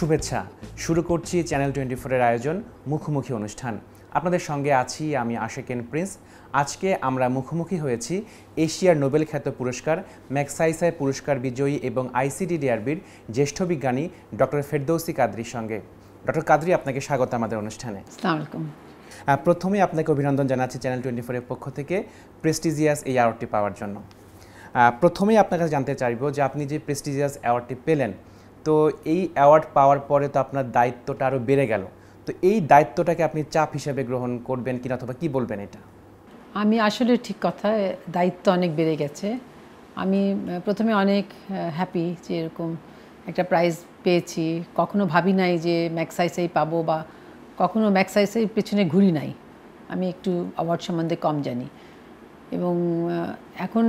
শুভেচ্ছা শুরু করছি চ্যানেল টোয়েন্টি ফোরের আয়োজন মুখোমুখি অনুষ্ঠান আপনাদের সঙ্গে আছি আমি আশেকেন প্রিন্স আজকে আমরা মুখোমুখি হয়েছি এশিয়ার নোবেল খ্যাত পুরস্কার ম্যাক্সাইসাই পুরস্কার বিজয়ী এবং আইসিডিডিআরবির জ্যেষ্ঠ বিজ্ঞানী ডক্টর ফেরদৌসি কাদরির সঙ্গে ডক্টর কাদরি আপনাকে স্বাগত আমাদের অনুষ্ঠানে প্রথমে আপনাকে অভিনন্দন জানাচ্ছি চ্যানেল টোয়েন্টি ফোরের পক্ষ থেকে প্রেস্টিজিয়াস এই অ্যাওয়ার্ডটি পাওয়ার জন্য প্রথমেই আপনার কাছে জানতে চাইব যে আপনি যে প্রেস্টিজিয়াস অ্যাওয়ার্ডটি পেলেন তো এই অ্যাওয়ার্ড পাওয়ার পরে তো আপনার দায়িত্বটা আরও বেড়ে গেল তো এই দায়িত্বটাকে আপনি চাপ হিসেবে গ্রহণ করবেন কিনা অথবা কি বলবেন এটা আমি আসলে ঠিক কথা দায়িত্ব অনেক বেড়ে গেছে আমি প্রথমে অনেক হ্যাপি যে এরকম একটা প্রাইজ পেয়েছি কখনো ভাবি নাই যে ম্যাক্সাইসেই পাবো বা কখনো ম্যাক্সাইসের পেছনে ঘুরি নাই আমি একটু অ্যাওয়ার্ড সম্বন্ধে কম জানি এবং এখন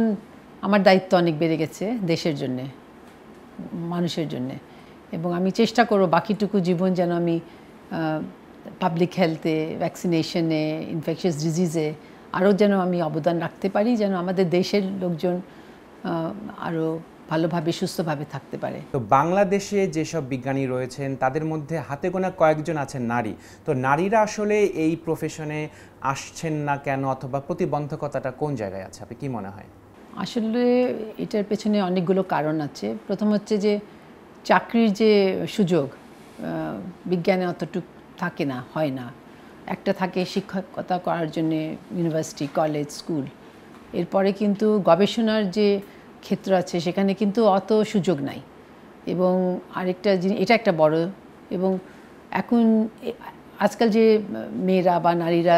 আমার দায়িত্ব অনেক বেড়ে গেছে দেশের জন্যে মানুষের জন্যে এবং আমি চেষ্টা করব বাকিটুকু জীবন যেন আমি পাবলিক হেলথে ভ্যাকসিনেশনে ইনফেকশাস ডিজিজে আরও যেন আমি অবদান রাখতে পারি যেন আমাদের দেশের লোকজন আরও ভালোভাবে সুস্থভাবে থাকতে পারে তো বাংলাদেশে যেসব বিজ্ঞানী রয়েছেন তাদের মধ্যে হাতে গোনা কয়েকজন আছেন নারী তো নারীরা আসলে এই প্রফেশনে আসছেন না কেন অথবা প্রতিবন্ধকতাটা কোন জায়গায় আছে আপনি কি মনে হয় আসলে এটার পেছনে অনেকগুলো কারণ আছে প্রথম হচ্ছে যে চাকরির যে সুযোগ বিজ্ঞানে অতটুক থাকে না হয় না একটা থাকে শিক্ষকতা করার জন্যে ইউনিভার্সিটি কলেজ স্কুল এরপরে কিন্তু গবেষণার যে ক্ষেত্র আছে সেখানে কিন্তু অত সুযোগ নাই এবং আরেকটা জিনিস এটা একটা বড় এবং এখন আজকাল যে মেয়েরা বা নারীরা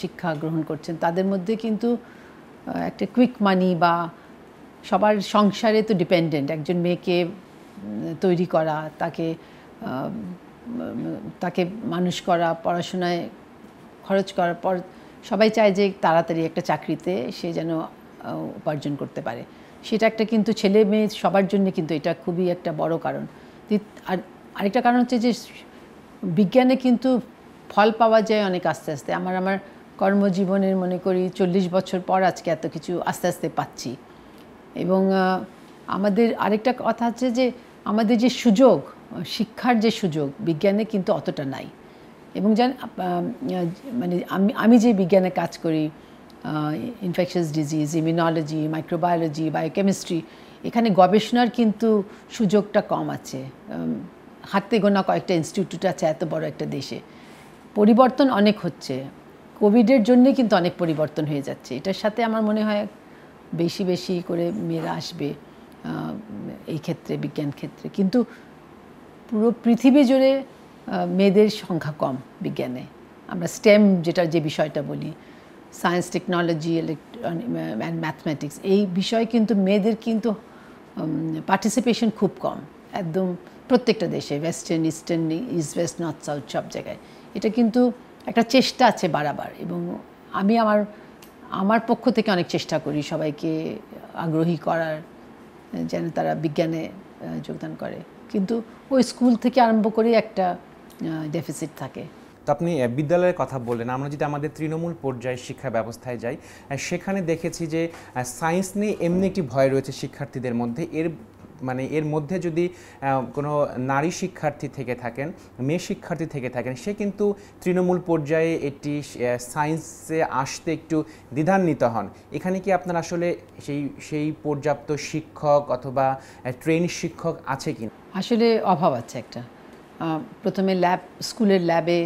শিক্ষা গ্রহণ করছেন তাদের মধ্যে কিন্তু একটা কুইক মানি বা সবার সংসারে তো ডিপেন্ডেন্ট একজন মেয়েকে তৈরি করা তাকে তাকে মানুষ করা পড়াশোনায় খরচ করার পর সবাই চায় যে তাড়াতাড়ি একটা চাকরিতে সে যেন উপার্জন করতে পারে সেটা একটা কিন্তু ছেলে মেয়ে সবার জন্য কিন্তু এটা খুবই একটা বড় কারণ আর আরেকটা কারণ হচ্ছে যে বিজ্ঞানে কিন্তু ফল পাওয়া যায় অনেক আস্তে আস্তে আমার আমার কর্মজীবনের মনে করি চল্লিশ বছর পর আজকে এত কিছু আস্তে আস্তে পাচ্ছি এবং আমাদের আরেকটা কথা হচ্ছে যে আমাদের যে সুযোগ শিক্ষার যে সুযোগ বিজ্ঞানে কিন্তু অতটা নাই এবং যেন মানে আমি আমি যে বিজ্ঞানে কাজ করি infectious disease immunology microbiology biochemistry এখানে গবেষণার কিন্তু সুযোগটা কম আছে হাতে গোনা কয়েকটা ইনস্টিটিউট আছে এত বড় একটা দেশে পরিবর্তন অনেক হচ্ছে কোভিডের জন্য কিন্তু অনেক পরিবর্তন হয়ে যাচ্ছে এটার সাথে আমার মনে হয় বেশি বেশি করে মেয়েরা আসবে এই ক্ষেত্রে বিজ্ঞান ক্ষেত্রে কিন্তু পুরো পৃথিবী জুড়ে মেয়েদের সংখ্যা কম বিজ্ঞানে আমরা স্টেম যেটা যে বিষয়টা বলি সায়েন্স টেকনোলজি অ্যান্ড ম্যাথমেটিক্স এই বিষয়ে কিন্তু মেয়েদের কিন্তু পার্টিসিপেশন খুব কম একদম প্রত্যেকটা দেশে western eastern east west north south সব জায়গায় এটা কিন্তু একটা চেষ্টা আছে বারাবার এবং আমি আমার আমার পক্ষ থেকে অনেক চেষ্টা করি সবাইকে আগ্রহী করার যেন তারা বিজ্ঞানে যোগদান করে কিন্তু ওই স্কুল থেকে আরম্ভ করে একটা ডেফিসিট থাকে তো আপনি বিদ্যালয়ের কথা বললেন আমরা যদি আমাদের তৃণমূল পর্যায়ে শিক্ষা ব্যবস্থায় যাই সেখানে দেখেছি যে সায়েন্স নিয়ে এমনি একটি ভয় রয়েছে শিক্ষার্থীদের মধ্যে এর মানে এর মধ্যে যদি কোনো নারী শিক্ষার্থী থেকে থাকেন মেয়ে শিক্ষার্থী থেকে থাকেন সে কিন্তু তৃণমূল পর্যায়ে এটি সায়েন্সে আসতে একটু দ্বিধান্বিত হন এখানে কি আপনার আসলে সেই সেই পর্যাপ্ত শিক্ষক অথবা ট্রেন শিক্ষক আছে কি আসলে অভাব আছে একটা প্রথমে ল্যাব স্কুলের ল্যাবে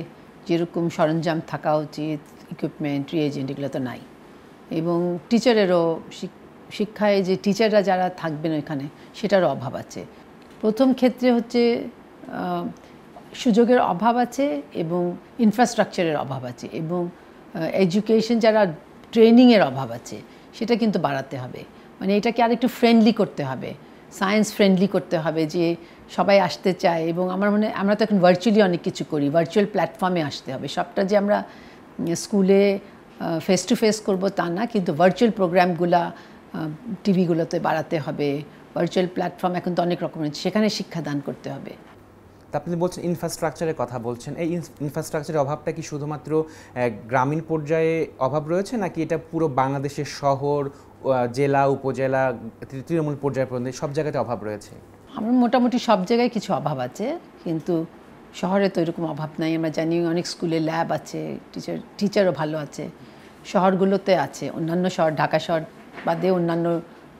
যেরকম সরঞ্জাম থাকা উচিত ইকুইপমেন্ট রিয়েজেন্ট এগুলো তো নাই এবং টিচারেরও শিক্ষায় যে টিচাররা যারা থাকবেন ওইখানে সেটার অভাব আছে প্রথম ক্ষেত্রে হচ্ছে সুযোগের অভাব আছে এবং ইনফ্রাস্ট্রাকচারের অভাব আছে এবং এডুকেশন যারা ট্রেনিংয়ের অভাব আছে সেটা কিন্তু বাড়াতে হবে মানে এটাকে আরেকটু ফ্রেন্ডলি করতে হবে সায়েন্স ফ্রেন্ডলি করতে হবে যে সবাই আসতে চায় এবং আমার মনে আমরা তো এখন ভার্চুয়ালি অনেক কিছু করি ভার্চুয়াল প্ল্যাটফর্মে আসতে হবে সবটা যে আমরা স্কুলে ফেস টু ফেস করব তা না কিন্তু ভার্চুয়াল প্রোগ্রামগুলা টিভিগুলোতে বাড়াতে হবে ভার্চুয়াল প্ল্যাটফর্ম এখন তো অনেক রকমের সেখানে শিক্ষাদান করতে হবে আপনি বলছেন ইনফ্রাস্ট্রাকচারের কথা বলছেন এই ইনফ্রাস্ট্রাকচারের অভাবটা কি শুধুমাত্র গ্রামীণ পর্যায়ে অভাব রয়েছে নাকি এটা পুরো বাংলাদেশের শহর জেলা উপজেলা তৃণমূল পর্যায় পর্যন্ত সব জায়গাতে অভাব রয়েছে আমার মোটামুটি সব জায়গায় কিছু অভাব আছে কিন্তু শহরে তো এরকম অভাব নাই আমরা জানি অনেক স্কুলে ল্যাব আছে টিচার টিচারও ভালো আছে শহরগুলোতে আছে অন্যান্য শহর ঢাকা শহর বাদে অন্যান্য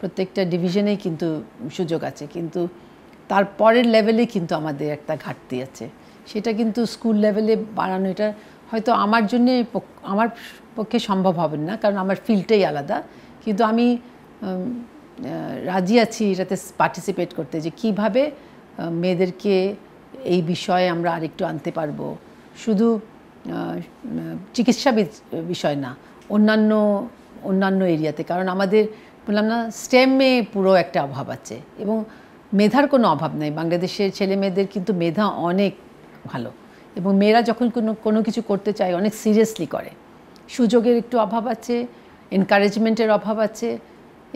প্রত্যেকটা ডিভিশনেই কিন্তু সুযোগ আছে কিন্তু তারপরের লেভেলে কিন্তু আমাদের একটা ঘাটতি আছে সেটা কিন্তু স্কুল লেভেলে বাড়ানো এটা হয়তো আমার জন্যে আমার পক্ষে সম্ভব হবে না কারণ আমার ফিল্ডটাই আলাদা কিন্তু আমি রাজি আছি এটাতে পার্টিসিপেট করতে যে কিভাবে মেয়েদেরকে এই বিষয়ে আমরা আরেকটু আনতে পারবো শুধু চিকিৎসা বিষয় না অন্যান্য অন্যান্য এরিয়াতে কারণ আমাদের বললাম না স্টেমে পুরো একটা অভাব আছে এবং মেধার কোনো অভাব নেই বাংলাদেশের ছেলে মেয়েদের কিন্তু মেধা অনেক ভালো এবং মেয়েরা যখন কোনো কোনো কিছু করতে চায় অনেক সিরিয়াসলি করে সুযোগের একটু অভাব আছে এনকারেজমেন্টের অভাব আছে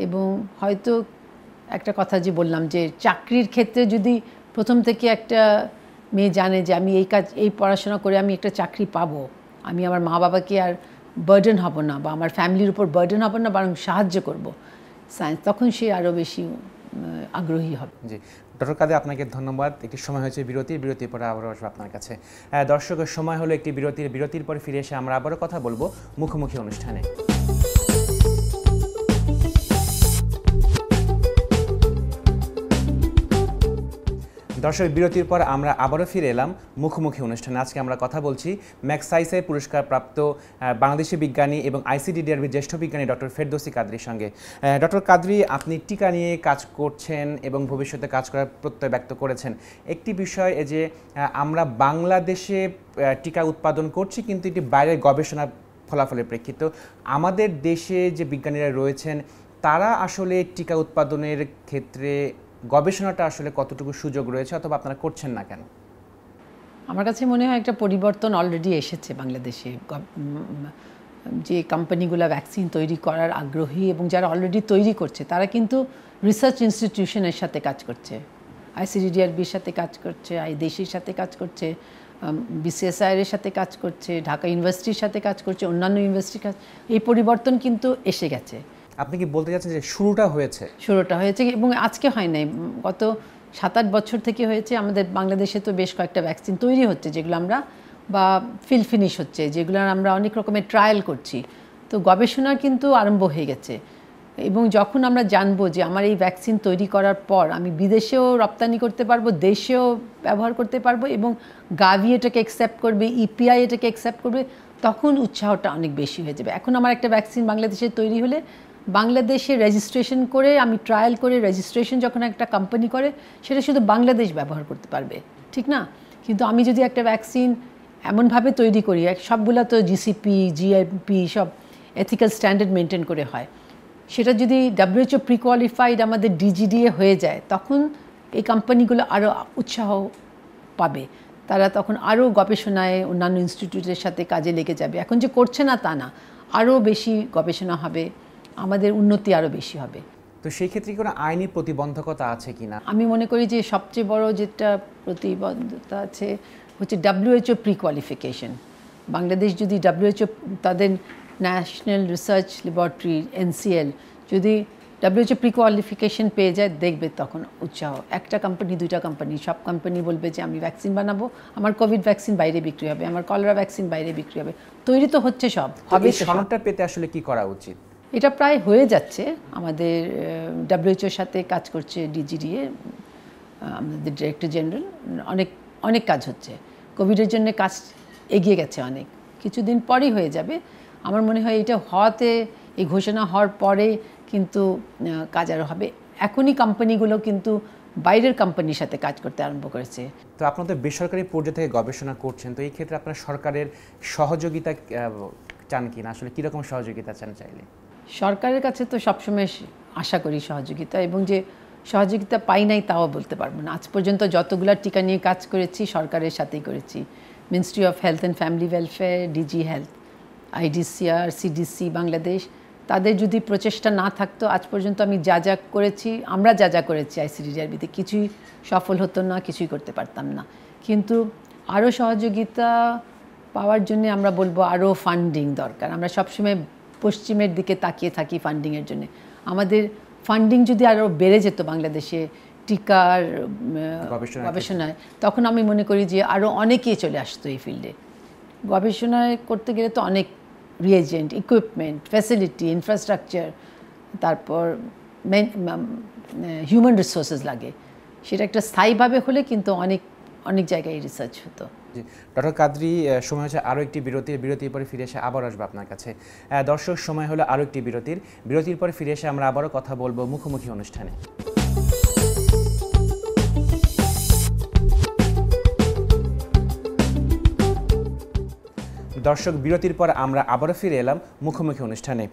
এবং হয়তো একটা কথা যে বললাম যে চাকরির ক্ষেত্রে যদি প্রথম থেকে একটা মেয়ে জানে যে আমি এই কাজ এই পড়াশোনা করে আমি একটা চাকরি পাবো আমি আমার মা বাবাকে আর বার্ডেন হব না বা আমার ফ্যামিলির উপর বার্ডেন হব না বরং সাহায্য করব সায়েন্স তখন সে আরও বেশি আগ্রহী হবে জি ডক্টর কাদের আপনাকে ধন্যবাদ একটি সময় হয়েছে বিরতির বিরতির পরে আবারও আসবো আপনার কাছে দর্শকের সময় হলো একটি বিরতির বিরতির পরে ফিরে এসে আমরা আবারও কথা বলবো মুখোমুখি অনুষ্ঠানে দর্শক বিরতির পর আমরা আবারও ফিরে এলাম মুখোমুখি অনুষ্ঠানে আজকে আমরা কথা বলছি ম্যাক্সাইসে পুরস্কারপ্রাপ্ত বাংলাদেশি বিজ্ঞানী এবং আইসিডি ডিআরবি জ্যেষ্ঠ বিজ্ঞানী ডক্টর ফেরদোসি কাদরির সঙ্গে ডক্টর কাদরি আপনি টিকা নিয়ে কাজ করছেন এবং ভবিষ্যতে কাজ করার প্রত্যয় ব্যক্ত করেছেন একটি বিষয় যে আমরা বাংলাদেশে টিকা উৎপাদন করছি কিন্তু এটি বাইরের গবেষণা ফলাফলের প্রেক্ষিত আমাদের দেশে যে বিজ্ঞানীরা রয়েছেন তারা আসলে টিকা উৎপাদনের ক্ষেত্রে গবেষণাটা আসলে কতটুকু সুযোগ রয়েছে অথবা আপনারা করছেন না কেন আমার কাছে মনে হয় একটা পরিবর্তন অলরেডি এসেছে বাংলাদেশে যে কোম্পানিগুলো ভ্যাকসিন তৈরি করার আগ্রহী এবং যারা অলরেডি তৈরি করছে তারা কিন্তু রিসার্চ ইনস্টিটিউশনের সাথে কাজ করছে আইসিডিডিআরবির সাথে কাজ করছে আই দেশের সাথে কাজ করছে বিসিএসআইয়ের সাথে কাজ করছে ঢাকা ইউনিভার্সিটির সাথে কাজ করছে অন্যান্য ইউনিভার্সিটির কাজ এই পরিবর্তন কিন্তু এসে গেছে আপনি কি বলতে চাচ্ছেন যে শুরুটা হয়েছে শুরুটা হয়েছে এবং আজকে হয় নাই গত সাত আট বছর থেকে হয়েছে আমাদের বাংলাদেশে তো বেশ কয়েকটা ভ্যাকসিন তৈরি হচ্ছে যেগুলো আমরা বা ফিল ফিনিশ হচ্ছে যেগুলো আমরা অনেক রকমের ট্রায়াল করছি তো গবেষণা কিন্তু আরম্ভ হয়ে গেছে এবং যখন আমরা জানবো যে আমার এই ভ্যাকসিন তৈরি করার পর আমি বিদেশেও রপ্তানি করতে পারবো দেশেও ব্যবহার করতে পারবো এবং গাভি এটাকে অ্যাকসেপ্ট করবে ইপিআই e এটাকে অ্যাকসেপ্ট করবে তখন উৎসাহটা অনেক বেশি হয়ে যাবে এখন আমার একটা ভ্যাকসিন বাংলাদেশে তৈরি হলে বাংলাদেশে রেজিস্ট্রেশন করে আমি ট্রায়াল করে রেজিস্ট্রেশন যখন একটা কোম্পানি করে সেটা শুধু বাংলাদেশ ব্যবহার করতে পারবে ঠিক না কিন্তু আমি যদি একটা ভ্যাকসিন এমনভাবে তৈরি করি সবগুলো তো জিসিপি জিআইপি সব এথিক্যাল স্ট্যান্ডার্ড মেনটেন করে হয় সেটা যদি ডাব্লিউএচও প্রিকোয়ালিফাইড আমাদের ডিজিডিএ হয়ে যায় তখন এই কোম্পানিগুলো আরও উৎসাহ পাবে তারা তখন আরও গবেষণায় অন্যান্য ইনস্টিটিউটের সাথে কাজে লেগে যাবে এখন যে করছে না তা না আরও বেশি গবেষণা হবে আমাদের উন্নতি আরও বেশি হবে তো সেই ক্ষেত্রে কোনো আইনি প্রতিবন্ধকতা আছে কি না আমি মনে করি যে সবচেয়ে বড় যেটা প্রতিবন্ধতা আছে হচ্ছে ডাব্লিউএইচও প্রি কোয়ালিফিকেশন বাংলাদেশ যদি ডাব্লিউএইচও তাদের ন্যাশনাল রিসার্চ ল্যাবরেটরি এনসিএল যদি ডাব্লিউএইচও প্রি কোয়ালিফিকেশন পেয়ে যায় দেখবে তখন উৎসাহ একটা কোম্পানি দুইটা কোম্পানি সব কোম্পানি বলবে যে আমি ভ্যাকসিন বানাবো আমার কোভিড ভ্যাকসিন বাইরে বিক্রি হবে আমার কলরা ভ্যাকসিন বাইরে বিক্রি হবে তৈরি তো হচ্ছে সব হবে সনদটা পেতে আসলে কি করা উচিত এটা প্রায় হয়ে যাচ্ছে আমাদের ডাব্লিউএচওর সাথে কাজ করছে ডিজিডিএ আমাদের ডিরেক্টর জেনারেল অনেক অনেক কাজ হচ্ছে কোভিডের জন্য কাজ এগিয়ে গেছে অনেক কিছুদিন পরই হয়ে যাবে আমার মনে হয় এটা হওয়াতে এই ঘোষণা হওয়ার পরে কিন্তু কাজ আরও হবে এখনই কোম্পানিগুলো কিন্তু বাইরের কোম্পানির সাথে কাজ করতে আরম্ভ করেছে তো আপনাদের বেসরকারি পর্যায়ে থেকে গবেষণা করছেন তো এই ক্ষেত্রে আপনার সরকারের সহযোগিতা চান কি না আসলে কীরকম সহযোগিতা চান চাইলে সরকারের কাছে তো সবসময় আশা করি সহযোগিতা এবং যে সহযোগিতা পাই নাই তাও বলতে পারবো না আজ পর্যন্ত যতগুলো টিকা নিয়ে কাজ করেছি সরকারের সাথেই করেছি ministry of health and family welfare DG health IDCR CDC Bangladesh তাদের যদি প্রচেষ্টা না থাকতো আজ পর্যন্ত আমি যা যা করেছি আমরা যা যা করেছি আইসিডিডিআরবিতে কিছুই সফল হতো না কিছুই করতে পারতাম না কিন্তু আরও সহযোগিতা পাওয়ার জন্য আমরা বলবো আরও ফান্ডিং দরকার আমরা সবসময় পশ্চিমের দিকে তাকিয়ে থাকি ফান্ডিংয়ের জন্য আমাদের ফান্ডিং যদি আরও বেড়ে যেত বাংলাদেশে টিকার গবেষণায় তখন আমি মনে করি যে আরও অনেকেই চলে আসতো এই ফিল্ডে গবেষণায় করতে গেলে তো অনেক রিয়েজেন্ট ইকুইপমেন্ট ফ্যাসিলিটি ইনফ্রাস্ট্রাকচার তারপর হিউম্যান রিসোর্সেস লাগে সেটা একটা স্থায়ীভাবে হলে কিন্তু অনেক অনেক জায়গায় রিসার্চ হতো ডক্টর কাদরি সময় হচ্ছে আরও একটি বিরতির বিরতির পরে ফিরে এসে আবার আসবো আপনার কাছে দর্শক সময় হলো আরও একটি বিরতির বিরতির পরে ফিরে এসে আমরা আবারও কথা বলবো মুখোমুখি অনুষ্ঠানে দর্শক বিরতির পর আমরা আবারও ফিরে এলাম মুখোমুখি অনুষ্ঠানে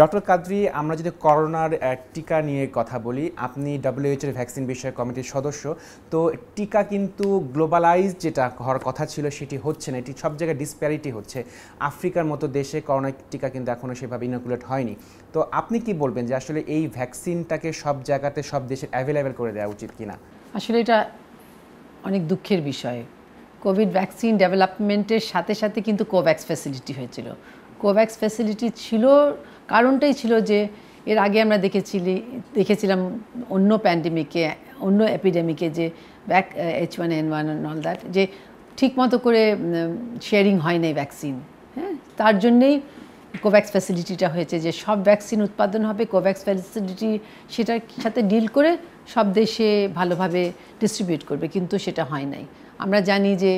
ডক্টর কাদ্রি আমরা যদি করোনার টিকা নিয়ে কথা বলি আপনি ডাব্লিউএইচের ভ্যাকসিন বিষয়ক কমিটির সদস্য তো টিকা কিন্তু গ্লোবালাইজ যেটা হওয়ার কথা ছিল সেটি হচ্ছে না এটি সব জায়গায় ডিসপ্যারিটি হচ্ছে আফ্রিকার মতো দেশে করোনা টিকা কিন্তু এখনও সেভাবে ইনোকুলেট হয়নি তো আপনি কি বলবেন যে আসলে এই ভ্যাকসিনটাকে সব জায়গাতে সব দেশে অ্যাভেলেবেল করে দেওয়া উচিত কিনা আসলে এটা অনেক দুঃখের বিষয় কোভিড ভ্যাকসিন ডেভেলপমেন্টের সাথে সাথে কিন্তু কোভ্যাক্স ফ্যাসিলিটি হয়েছিল কোভ্যাক্স ফ্যাসিলিটি ছিল কারণটাই ছিল যে এর আগে আমরা দেখেছিলি দেখেছিলাম অন্য প্যান্ডেমিকে অন্য এপিডেমিকে যে back H one N one all that যে ঠিকমতো করে শেয়ারিং হয় নাই ভ্যাকসিন হ্যাঁ তার জন্যেই কোভ্যাক্স ফ্যাসিলিটিটা হয়েছে যে সব ভ্যাকসিন উৎপাদন হবে কোভ্যাক্স ফ্যাসিলিটি সেটার সাথে ডিল করে সব দেশে ভালোভাবে ডিস্ট্রিবিউট করবে কিন্তু সেটা হয় নাই আমরা জানি যে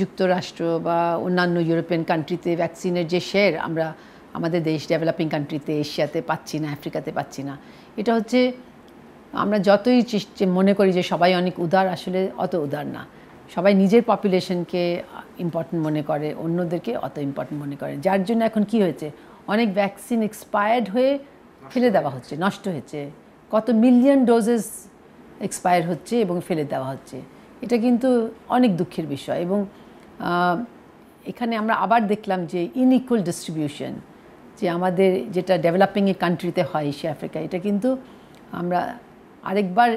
যুক্তরাষ্ট্র বা অন্যান্য ইউরোপিয়ান কান্ট্রিতে ভ্যাকসিনের যে শেয়ার আমরা আমাদের দেশ ডেভেলপিং কান্ট্রিতে এশিয়াতে পাচ্ছি না আফ্রিকাতে পাচ্ছি না এটা হচ্ছে আমরা যতই মনে করি যে সবাই অনেক উদার আসলে অত উদার না সবাই নিজের পপুলেশনকে ইম্পর্টেন্ট মনে করে অন্যদেরকে অত ইম্পর্টেন্ট মনে করে যার জন্য এখন কি হয়েছে অনেক ভ্যাকসিন এক্সপায়ার্ড হয়ে ফেলে দেওয়া হচ্ছে নষ্ট হয়েছে কত মিলিয়ন ডোজেস এক্সপায়ার হচ্ছে এবং ফেলে দেওয়া হচ্ছে এটা কিন্তু অনেক দুঃখের বিষয় এবং এখানে আমরা আবার দেখলাম যে ইনইকুয়াল ডিস্ট্রিবিউশন যে আমাদের যেটা ডেভেলপিং কান্ট্রিতে হয় এশিয়া আফ্রিকা এটা কিন্তু আমরা আরেকবার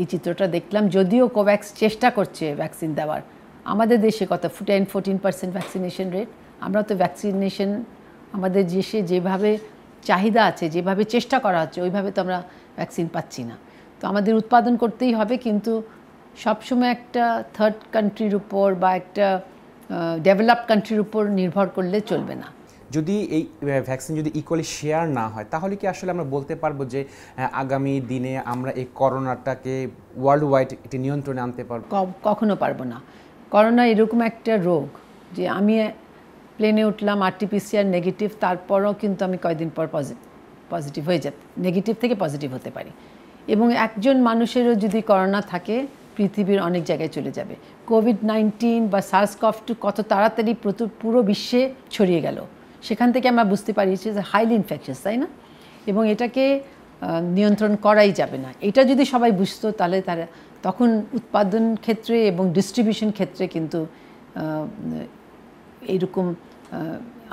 এই চিত্রটা দেখলাম যদিও কোভ্যাক্স চেষ্টা করছে ভ্যাকসিন দেওয়ার আমাদের দেশে কত ten fourteen percent vaccination rate আমরা তো ভ্যাকসিনেশন আমাদের দেশে যেভাবে চাহিদা আছে যেভাবে চেষ্টা করা হচ্ছে ওইভাবে তো আমরা ভ্যাকসিন পাচ্ছি না তো আমাদের উৎপাদন করতেই হবে কিন্তু সবসময় একটা থার্ড কান্ট্রির উপর বা একটা ডেভেলপ কান্ট্রির উপর নির্ভর করলে চলবে না যদি এই ভ্যাকসিন যদি ইকুয়ালি শেয়ার না হয় তাহলে কি আসলে আমরা বলতে পারবো যে আগামী দিনে আমরা এই করোনাটাকে ওয়ার্ল্ড ওয়াইড এটি নিয়ন্ত্রণে আনতে পারবো কখনো পারবো না করোনা এরকম একটা রোগ যে আমি প্লেনে উঠলাম আরটিপিসিআর নেগেটিভ তারপরও কিন্তু আমি কয়েকদিন পর পজিটিভ হয়ে যেতে নেগেটিভ থেকে পজিটিভ হতে পারি এবং একজন মানুষেরও যদি করোনা থাকে পৃথিবীর অনেক জায়গায় চলে যাবে কোভিড নাইন্টিন বা সার্স কফ টু কত তাড়াতাড়ি পুরো বিশ্বে ছড়িয়ে গেল সেখান থেকে আমরা বুঝতে পারি যে হাইলি ইনফেকশাস তাই না এবং এটাকে নিয়ন্ত্রণ করাই যাবে না এটা যদি সবাই বুঝতো তাহলে তারা তখন উৎপাদন ক্ষেত্রে এবং ডিস্ট্রিবিউশন ক্ষেত্রে কিন্তু এইরকম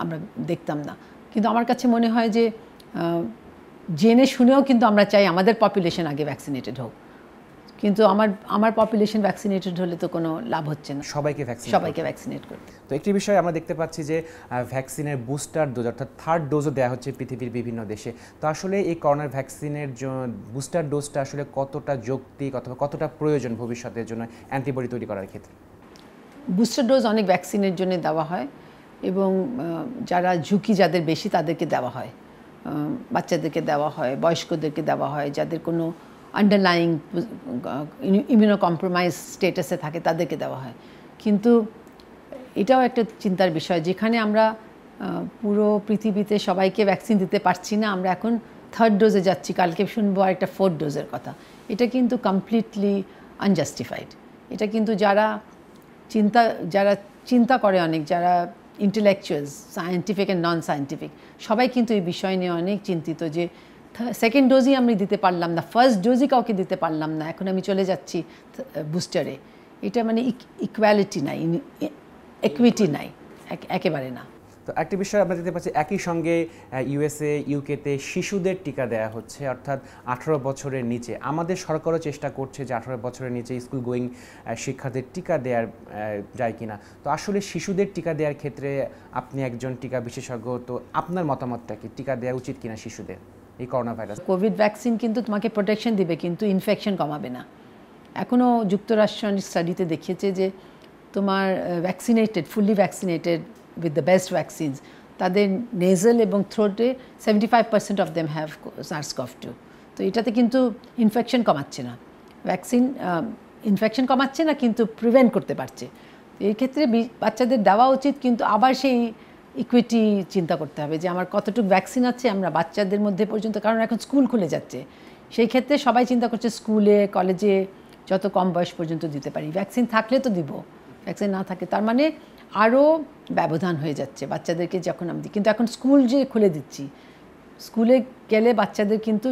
আমরা দেখতাম না কিন্তু আমার কাছে মনে হয় যে জেনে শুনেও কিন্তু আমরা চাই আমাদের পপুলেশন আগে ভ্যাকসিনেটেড হোক কিন্তু আমার আমার পপুলেশন ভ্যাকসিনেটেড হলে তো কোনো লাভ হচ্ছে না সবাইকে ভ্যাকসিন সবাইকে ভ্যাকসিনেট করতে তো একটি বিষয় আমরা দেখতে পাচ্ছি যে ভ্যাকসিনের বুস্টার ডোজ অর্থাৎ থার্ড ডোজও দেওয়া হচ্ছে পৃথিবীর বিভিন্ন দেশে তো আসলে এই করোনার ভ্যাকসিনের বুস্টার ডোজটা আসলে কতটা যৌক্তিক অথবা কতটা প্রয়োজন ভবিষ্যতের জন্য অ্যান্টিবডি তৈরি করার ক্ষেত্রে বুস্টার ডোজ অনেক ভ্যাকসিনের জন্য দেওয়া হয় এবং যারা ঝুঁকি যাদের বেশি তাদেরকে দেওয়া হয় বাচ্চাদেরকে দেওয়া হয় বয়স্কদেরকে দেওয়া হয় যাদের কোনো আন্ডারলাইং ইমিউনোকম্প্রোমাইজ স্টেটাসে থাকে তাদেরকে দেওয়া হয় কিন্তু এটাও একটা চিন্তার বিষয় যেখানে আমরা পুরো পৃথিবীতে সবাইকে ভ্যাকসিন দিতে পারছি না আমরা এখন থার্ড ডোজে যাচ্ছি কালকে শুনবো আর একটা ফোর্থ ডোজের কথা এটা কিন্তু কমপ্লিটলি আনজাস্টিফাইড এটা কিন্তু যারা চিন্তা যারা চিন্তা করে অনেক যারা intellectuals scientific and non scientific সবাই কিন্তু এই বিষয় নিয়ে অনেক চিন্তিত যে সেকেন্ড ডোজই আমি দিতে পারলাম না ফার্স্ট ডোজই কাউকে দিতে পারলাম না এখন আমি চলে যাচ্ছি বুস্টারে এটা মানে ইকুয়ালিটি নাই ইকুইটি e- নাই একেবারে না তো একটি বিষয় আমরা দেখতে পাচ্ছি একই সঙ্গে ইউএসএ ইউকেতে শিশুদের টিকা দেওয়া হচ্ছে অর্থাৎ আঠারো বছরের নিচে আমাদের সরকারও চেষ্টা করছে যে আঠারো বছরের নিচে স্কুল গোয়িং শিক্ষাদের টিকা দেওয়ার যায় কিনা তো আসলে শিশুদের টিকা দেওয়ার ক্ষেত্রে আপনি একজন টিকা বিশেষজ্ঞ তো আপনার মতামতটা কি টিকা দেওয়া উচিত কিনা শিশুদের এই করোনা ভাইরাস কোভিড ভ্যাকসিন কিন্তু তোমাকে প্রোটেকশন দিবে কিন্তু ইনফেকশন কমাবে না এখনও যুক্তরাষ্ট্র স্টাডিতে দেখিয়েছে যে তোমার vaccinated fully vaccinated with the best vaccines তাদের নেজেল এবং থ্রোটে seventy five percent of them have CoV two তো এটাতে কিন্তু ইনফেকশন কমাচ্ছে না ভ্যাকসিন ইনফেকশন কমাচ্ছে না কিন্তু প্রিভেন্ট করতে পারছে এই ক্ষেত্রে বাচ্চাদের দেওয়া উচিত কিন্তু আবার সেই ইকুইটি চিন্তা করতে হবে যে আমার কতটুকু ভ্যাকসিন আছে আমরা বাচ্চাদের মধ্যে পর্যন্ত কারণ এখন স্কুল খুলে যাচ্ছে সেই ক্ষেত্রে সবাই চিন্তা করছে স্কুলে কলেজে যত কম বয়স পর্যন্ত দিতে পারি ভ্যাকসিন থাকলে তো দিব ভ্যাকসিন না থাকে তার মানে আরও ব্যবধান হয়ে যাচ্ছে বাচ্চাদেরকে যখন আমি কিন্তু এখন স্কুল যে খুলে দিচ্ছি স্কুলে গেলে বাচ্চাদের কিন্তু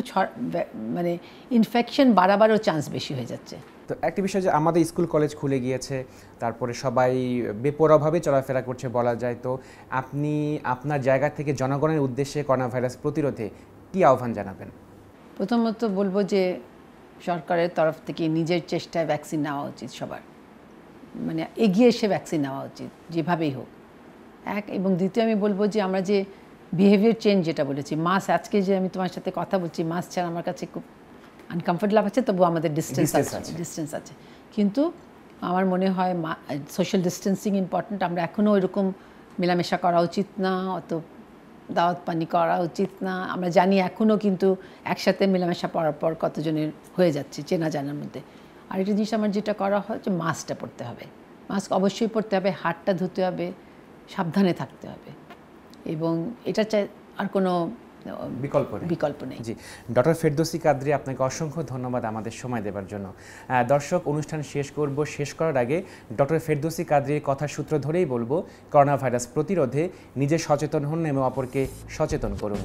মানে ইনফেকশন বাড়াবারও চান্স বেশি হয়ে যাচ্ছে তো একটি বিষয় যে আমাদের স্কুল কলেজ খুলে গিয়েছে তারপরে সবাই বেপরোয়াভাবে চলাফেরা করছে বলা যায় তো আপনি আপনার জায়গা থেকে জনগণের উদ্দেশ্যে করোনা ভাইরাস প্রতিরোধে কী আহ্বান জানাবেন প্রথমত বলবো যে সরকারের তরফ থেকে নিজের চেষ্টায় ভ্যাকসিন নেওয়া উচিত সবার মানে এগিয়ে এসে ভ্যাকসিন নেওয়া উচিত যেভাবেই হোক এক এবং দ্বিতীয় আমি বলবো যে আমরা যে বিহেভিয়ার চেঞ্জ যেটা বলেছি মাস আজকে যে আমি তোমার সাথে কথা বলছি মাস ছাড়া আমার কাছে খুব আনকমফোর্টেবল আছে তবু আমাদের ডিস্টেন্স আছে ডিস্টেন্স আছে কিন্তু আমার মনে হয় সোশ্যাল ডিস্টেন্সিং ইম্পর্ট্যান্ট আমরা এখনও ওইরকম মেলামেশা করা উচিত না অত দাওয়াত পানি করা উচিত না আমরা জানি এখনও কিন্তু একসাথে মেলামেশা পড়ার পর কতজনের হয়ে যাচ্ছে চেনা জানার মধ্যে আরেকটা জিনিস আমার যেটা করা হয় যে মাস্কটা পরতে হবে মাস্ক অবশ্যই পরতে হবে হাতটা ধুতে হবে সাবধানে থাকতে হবে এবং এটা আর কোনো বিকল্প নেই বিকল্প নেই জি ডক্টর ফেরদোসি কাদ্রি আপনাকে অসংখ্য ধন্যবাদ আমাদের সময় দেবার জন্য দর্শক অনুষ্ঠান শেষ করব শেষ করার আগে ডক্টর ফেরদোসি কাদরির কথা সূত্র ধরেই বলবো করোনা ভাইরাস প্রতিরোধে নিজে সচেতন হন এবং অপরকে সচেতন করুন